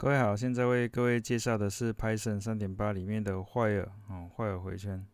各位好，现在为各位介绍的是 Python 三点八里面的坏尔哦，坏尔回圈。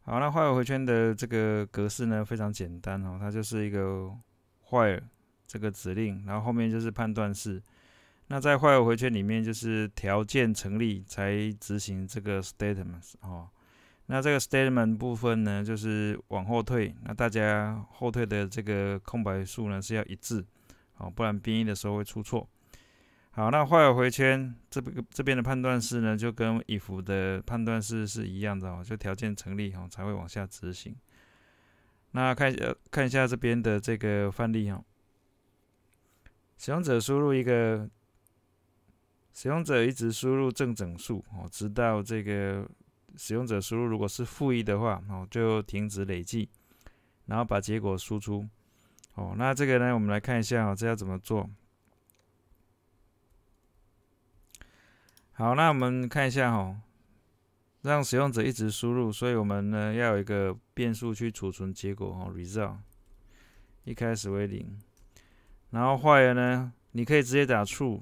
好，那坏尔回圈的这个格式呢，非常简单哦，它就是一个坏尔这个指令，然后后面就是判断式。那在坏尔回圈里面，就是条件成立才执行这个 statement 哦。那这个 statement 部分呢，就是往后退。那大家后退的这个空白数呢，是要一致。好，不然编译的时候会出错。好，那画个回圈这边这边的判断式呢，就跟 if 的判断式是一样的哦，就条件成立哦才会往下执行。那看看一下这边的这个范例哈，使用者输入一个，使用者一直输入正整数哦，直到这个使用者输入如果是负一的话哦，就停止累计，然后把结果输出。哦，那这个呢？我们来看一下哦，这要怎么做？好，那我们看一下哈，让使用者一直输入，所以我们呢要有一个变数去储存结果哦，result 一开始为零，然后坏了呢，你可以直接打 true，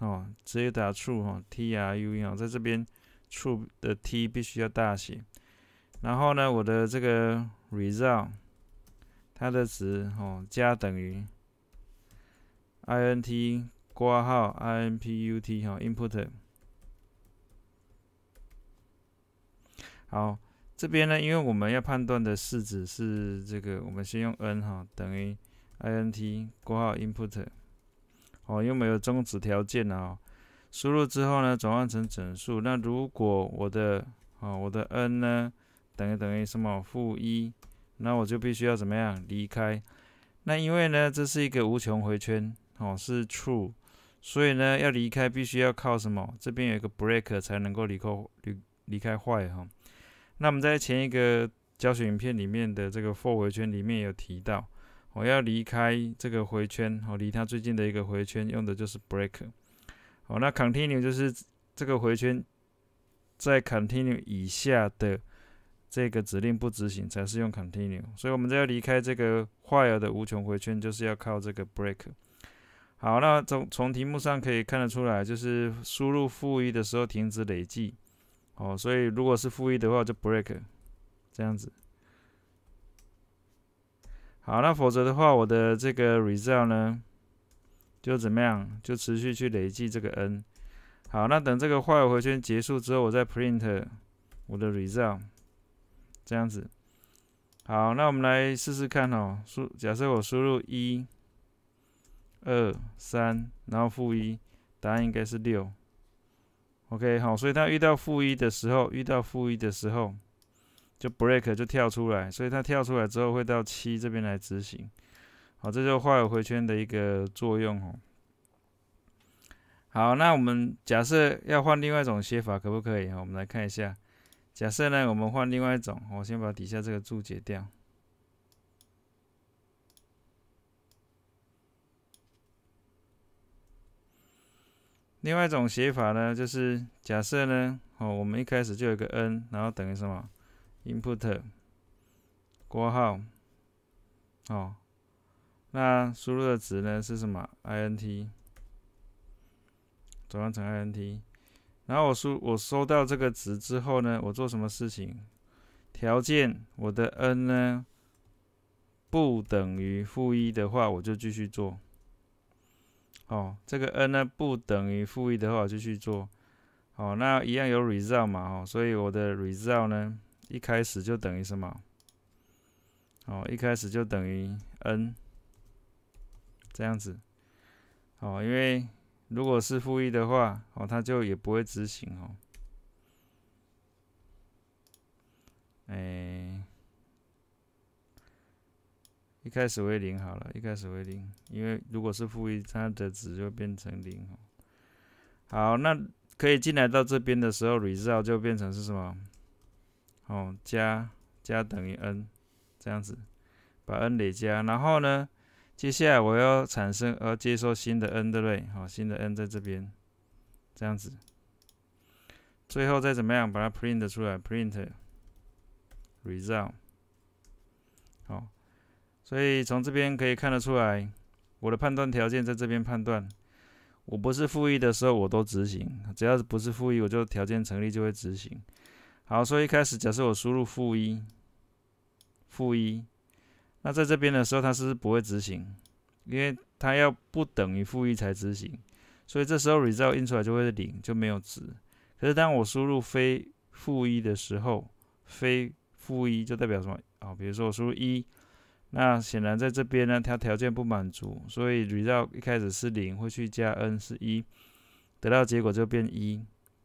哦，直接打 true 哈，true 要在这边，true 的 t 必须要大写，然后呢，我的这个 result。它的值哦加等于 int 括号 input 哦、input 好，这边呢，因为我们要判断的式子是这个，我们先用 n 哈等于 int 括号 input 哦，又没有终止条件了哦。输入之后呢，转换成整数。那如果我的啊我的 n 呢等于等于什么负一？那我就必须要怎么样离开？那因为呢，这是一个无穷回圈，哦，是 true，所以呢，要离开必须要靠什么？这边有一个 break 才能够离扣离离开坏哈。那我们在前一个教学影片里面的这个 for 回圈里面有提到，我要离开这个回圈，哦，离它最近的一个回圈用的就是 break。好，那 continue 就是这个回圈在 continue 以下的。这个指令不执行才是用 continue，所以我们要离开这个坏 i e 的无穷回圈，就是要靠这个 break。好，那从从题目上可以看得出来，就是输入负一的时候停止累计，哦，所以如果是负一的话就 break，这样子。好，那否则的话，我的这个 result 呢，就怎么样？就持续去累计这个 n。好，那等这个坏回圈结束之后，我再 print 我的 result。这样子，好，那我们来试试看哦。输假设我输入一、二、三，然后负一，答案应该是六。OK，好，所以它遇到负一的时候，遇到负一的时候就 break 就跳出来，所以它跳出来之后会到七这边来执行。好，这就是画有回圈的一个作用哦。好，那我们假设要换另外一种写法，可不可以？我们来看一下。假设呢，我们换另外一种，我先把底下这个注解掉。另外一种写法呢，就是假设呢，哦，我们一开始就有个 n，然后等于什么？input 括号，哦，那输入的值呢是什么？int，转换成 int。然后我收我收到这个值之后呢，我做什么事情？条件我的 n 呢不等于负一的话，我就继续做。哦，这个 n 呢不等于负一的话，我就继续做。哦，那一样有 result 嘛？哦，所以我的 result 呢，一开始就等于什么？哦，一开始就等于 n 这样子。哦，因为。如果是负一的话，哦，它就也不会执行哦。哎，一开始为零好了，一开始为零，因为如果是负一，它的值就变成零哦。好，那可以进来到这边的时候，result 就变成是什么？哦，加加等于 n，这样子把 n 累加，然后呢？接下来我要产生，要接收新的 n 对 array，好，新的 n 在这边，这样子，最后再怎么样把它 print 出来，print result，好，所以从这边可以看得出来，我的判断条件在这边判断，我不是负一的时候我都执行，只要不是负一，我就条件成立就会执行。好，所以一开始假设我输入负一，负一。那在这边的时候，它是不是不会执行？因为它要不等于负一才执行，所以这时候 result 印出来就会是零，就没有值。可是当我输入非负一的时候，非负一就代表什么啊？比如说我输入一，那显然在这边呢，它条件不满足，所以 result 一开始是零，会去加 n 是一，得到结果就变一。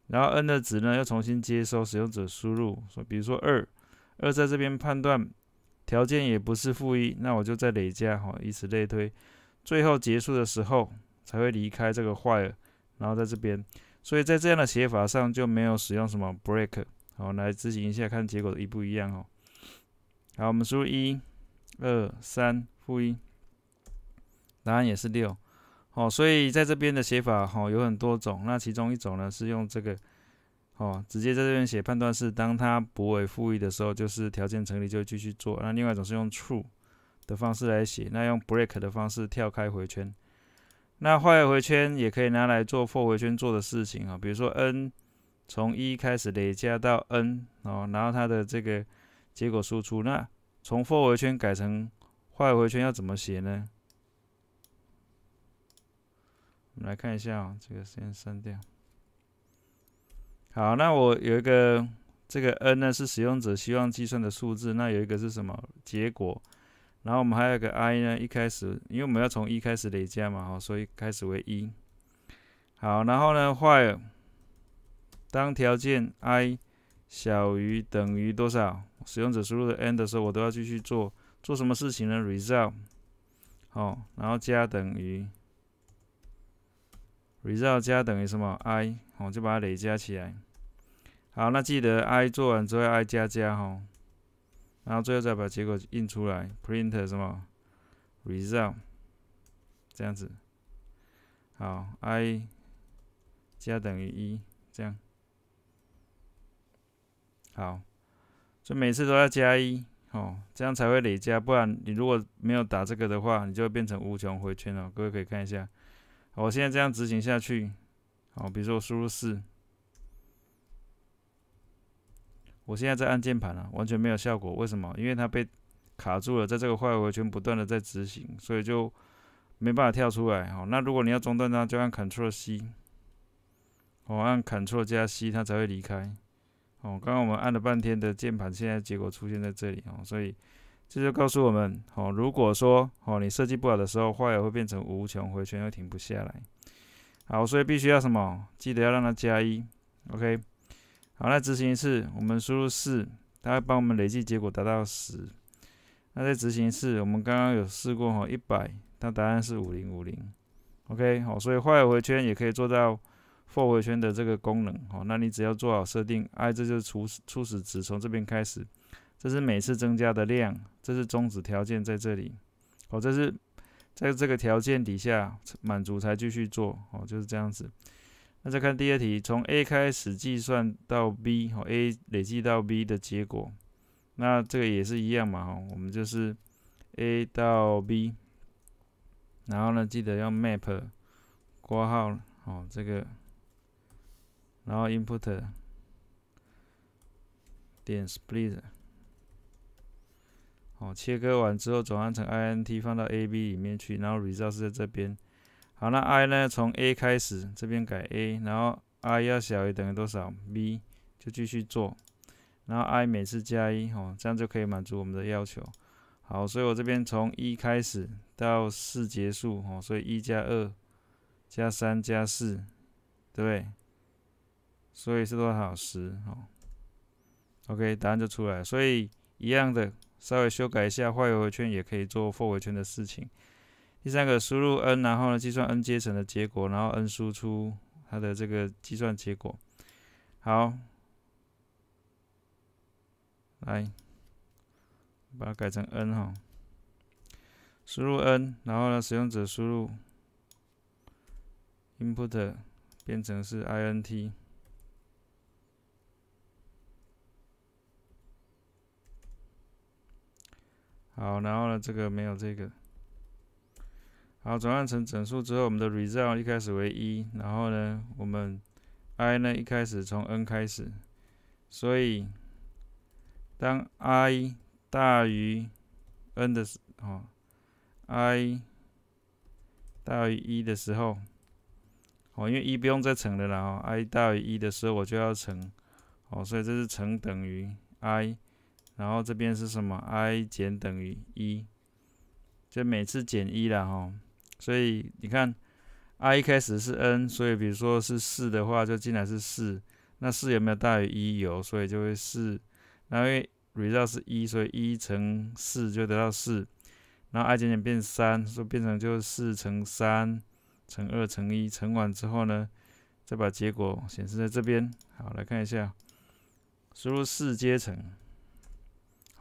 然后 n 的值呢，又重新接收使用者输入，说比如说二，二在这边判断。条件也不是负一，那我就再累加哈，以此类推，最后结束的时候才会离开这个坏然后在这边，所以在这样的写法上就没有使用什么 break，好来执行一下看结果一不一样哈。好，我们输入一、二、三、负一，答案也是六，好，所以在这边的写法哈有很多种，那其中一种呢是用这个。哦，直接在这边写判断是，当它不为负一的时候，就是条件成立就继续做。那另外一种是用 true 的方式来写，那用 break 的方式跳开回圈。那坏回圈也可以拿来做 for 回圈做的事情啊，比如说 n 从一开始累加到 n，哦，然后它的这个结果输出。那从 for 回圈改成坏回圈要怎么写呢？我们来看一下啊，这个先删掉。好，那我有一个这个 n 呢，是使用者希望计算的数字。那有一个是什么结果？然后我们还有个 i 呢，一开始因为我们要从一开始累加嘛，哈，所以开始为一。好，然后呢，坏当条件 i 小于等于多少？使用者输入的 n 的时候，我都要继续做做什么事情呢？result 好，然后加等于。result 加等于什么 i 哦，就把它累加起来。好，那记得 i 做完之后 i 加加哈，然后最后再把结果印出来，print 什么 result 这样子。好，i 加等于一这样。好，就每次都要加一哦，这样才会累加，不然你如果没有打这个的话，你就会变成无穷回圈了。各位可以看一下。我现在这样执行下去，好，比如说我输入四，我现在在按键盘了，完全没有效果，为什么？因为它被卡住了，在这个坏回圈不断的在执行，所以就没办法跳出来。好，那如果你要中断，呢，就按 Ctrl+C，我按 Ctrl 加 C，它才会离开。哦，刚刚我们按了半天的键盘，现在结果出现在这里哦，所以。这就告诉我们，哦，如果说，哦，你设计不好的时候，坏也会变成无穷回圈又停不下来。好，所以必须要什么？记得要让它加一。OK，好，那执行一次，我们输入四，它会帮我们累计结果达到十。那再执行一次，我们刚刚有试过，哈，一百，它答案是五零五零。OK，好，所以坏回圈也可以做到 for 回圈的这个功能。好，那你只要做好设定，哎，这就是初初始值，从这边开始。这是每次增加的量，这是终止条件在这里。哦，这是在这个条件底下满足才继续做。哦，就是这样子。那再看第二题，从 a 开始计算到 b，哦，a 累计到 b 的结果。那这个也是一样嘛。哦，我们就是 a 到 b，然后呢，记得用 map 括号。哦，这个，然后 input 点 split。哦，切割完之后转换成 int 放到 a b 里面去，然后 result 是在这边。好，那 i 呢？从 a 开始，这边改 a，然后 i 要小于等于多少？b 就继续做，然后 i 每次加一，哦，这样就可以满足我们的要求。好，所以我这边从一开始到四结束，哦，所以一加二加三加四，对不对？所以是多少？十，哦。OK，答案就出来了。所以一样的。稍微修改一下，画回圈也可以做负回圈的事情。第三个，输入 n，然后呢，计算 n 阶乘的结果，然后 n 输出它的这个计算结果。好，来把它改成 n 哈。输入 n，然后呢，使用者输入 input 变成是 int。好，然后呢，这个没有这个。好，转换成整数之后，我们的 result 一开始为一，然后呢，我们 i 呢一开始从 n 开始，所以当 i 大于 n 的时，哦，i 大于一的时候，哦，因为一不用再乘的了，哦，i 大于一的时候我就要乘，哦，所以这是乘等于 i。然后这边是什么？i 减等于一，就每次减一了哈。所以你看，i 开始是 n，所以比如说是四的话，就进来是四。那四有没有大于一？有，所以就会四。然因为 result 是一，所以一乘四就得到四。然后 i 减减变三，说变成就四乘三乘二乘一乘完之后呢，再把结果显示在这边。好，来看一下，输入四阶乘。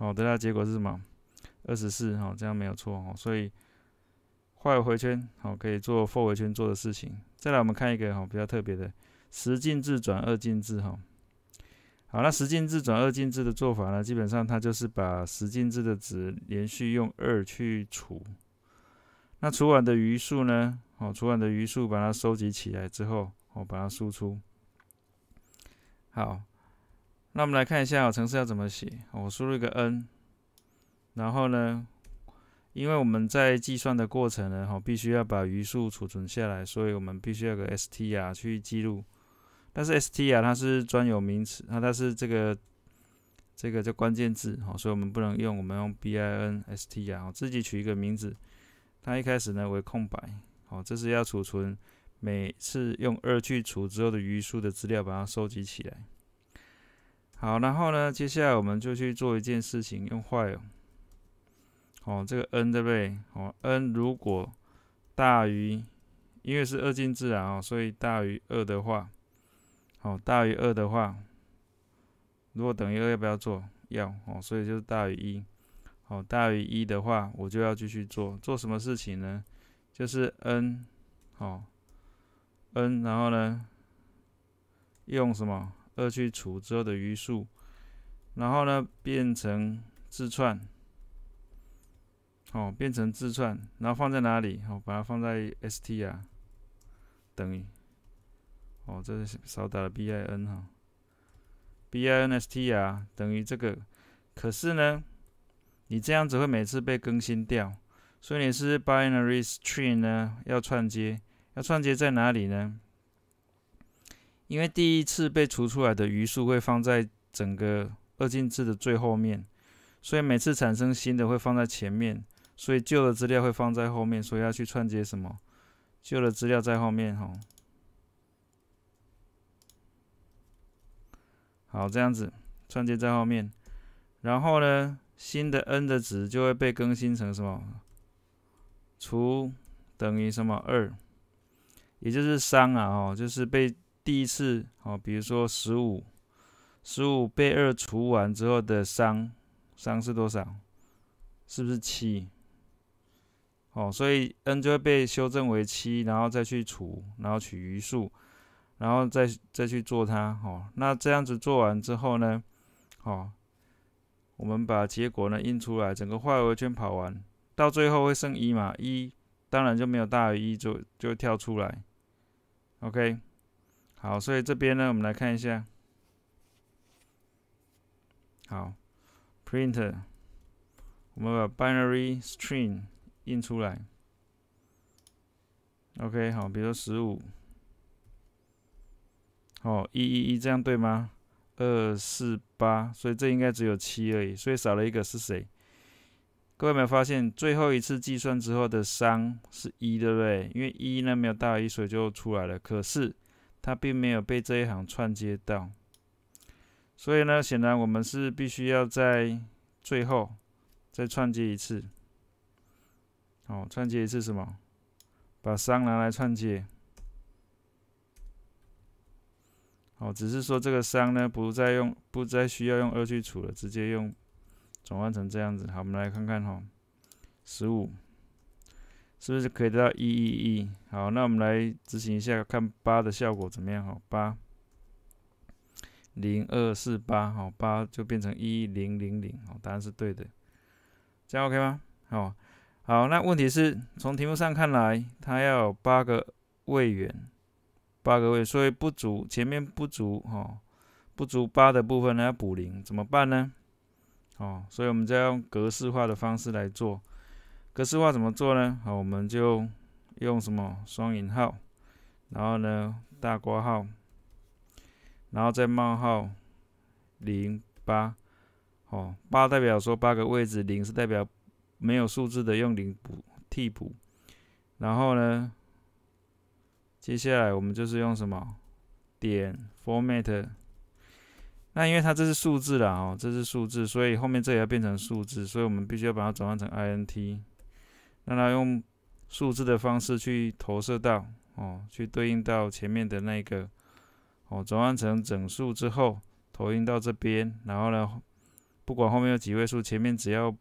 好，得到结果是什么？二十四，哈，这样没有错，哈，所以画回圈，好，可以做 for 回圈做的事情。再来，我们看一个哈，比较特别的，十进制转二进制，哈，好，那十进制转二进制的做法呢，基本上它就是把十进制的值连续用二去除，那除完的余数呢，好，除完的余数把它收集起来之后，好，把它输出，好。那我们来看一下程式要怎么写。我输入一个 n，然后呢，因为我们在计算的过程呢，哦，必须要把余数储存下来，所以我们必须要个 st r 去记录。但是 st r 它是专有名词，它它是这个这个叫关键字哦，所以我们不能用，我们用 binst 啊，自己取一个名字。它一开始呢为空白，好，这是要储存每次用二去除之后的余数的资料，把它收集起来。好，然后呢？接下来我们就去做一件事情，用坏哦。这个 n 对不对？哦，n 如果大于，因为是二进制啊，哦，所以大于二的话，哦，大于二的话，如果等于二要不要做？要哦，所以就是大于一。哦，大于一的话，我就要继续做，做什么事情呢？就是 n，哦 n 然后呢，用什么？二去除之后的余数，然后呢变成字串，哦，变成字串，然后放在哪里？哦，把它放在 st 啊，等于，哦，这是少打了 bin 哈，binst 啊等于这个，可是呢，你这样子会每次被更新掉，所以你是 binary string 呢，要串接，要串接在哪里呢？因为第一次被除出来的余数会放在整个二进制的最后面，所以每次产生新的会放在前面，所以旧的资料会放在后面。所以要去串接什么？旧的资料在后面，哈。好，这样子串接在后面。然后呢，新的 n 的值就会被更新成什么？除等于什么二？也就是商啊，哦，就是被。第一次，哦，比如说十五，十五被二除完之后的商，商是多少？是不是七？哦，所以 n 就会被修正为七，然后再去除，然后取余数，然后再再去做它。哦，那这样子做完之后呢？哦，我们把结果呢印出来，整个化合圈跑完，到最后会剩一嘛？一，当然就没有大于一，就就跳出来。OK。好，所以这边呢，我们来看一下。好，print，我们把 binary string 印出来。OK，好，比如说十五，哦，一一一这样对吗？二四八，所以这应该只有七而已，所以少了一个是谁？各位有没有发现，最后一次计算之后的商是一，对不对？因为一呢没有大于一，所以就出来了。可是它并没有被这一行串接到，所以呢，显然我们是必须要在最后再串接一次。哦，串接一次什么？把商拿来串接。哦，只是说这个商呢，不再用，不再需要用二去除了，直接用转换成这样子。好，我们来看看哈，十五。是不是可以得到一一一？好，那我们来执行一下，看八的效果怎么样？哈，八零二四八，好，八就变成一零零零，好，答案是对的，这样 OK 吗？好，好，那问题是从题目上看来，它要八个位元，八个位，所以不足前面不足哈，不足八的部分呢要补零，怎么办呢？哦，所以我们要用格式化的方式来做。格式化怎么做呢？好，我们就用什么双引号，然后呢大括号，然后再冒号零八，哦，八代表说八个位置，零是代表没有数字的，用零补替补。然后呢，接下来我们就是用什么点 format。那因为它这是数字啦，哦这是数字，所以后面这也要变成数字，所以我们必须要把它转换成 int。让它用数字的方式去投射到哦，去对应到前面的那个哦，转换成整数之后，投影到这边，然后呢，不管后面有几位数，前面只要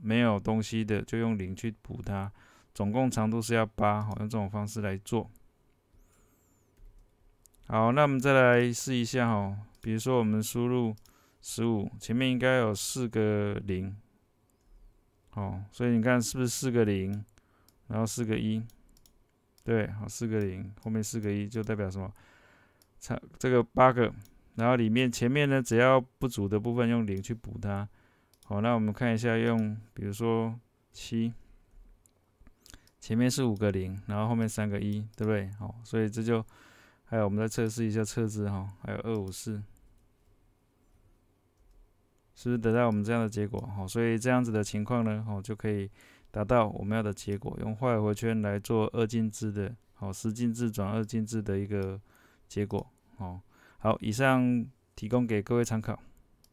没有东西的，就用零去补它，总共长度是要八哦，用这种方式来做。好，那我们再来试一下哦，比如说我们输入十五，前面应该有四个零。哦，所以你看是不是四个零，然后四个一，对，好，四个零后面四个一就代表什么？差这个八个，然后里面前面呢只要不足的部分用零去补它。好，那我们看一下用，比如说七，前面是五个零，然后后面三个一，对不对？好，所以这就还有我们再测试一下测字哈，还有二五四。是不是得到我们这样的结果？好，所以这样子的情况呢，好就可以达到我们要的结果。用坏回圈来做二进制的，好十进制转二进制的一个结果。好，好，以上提供给各位参考。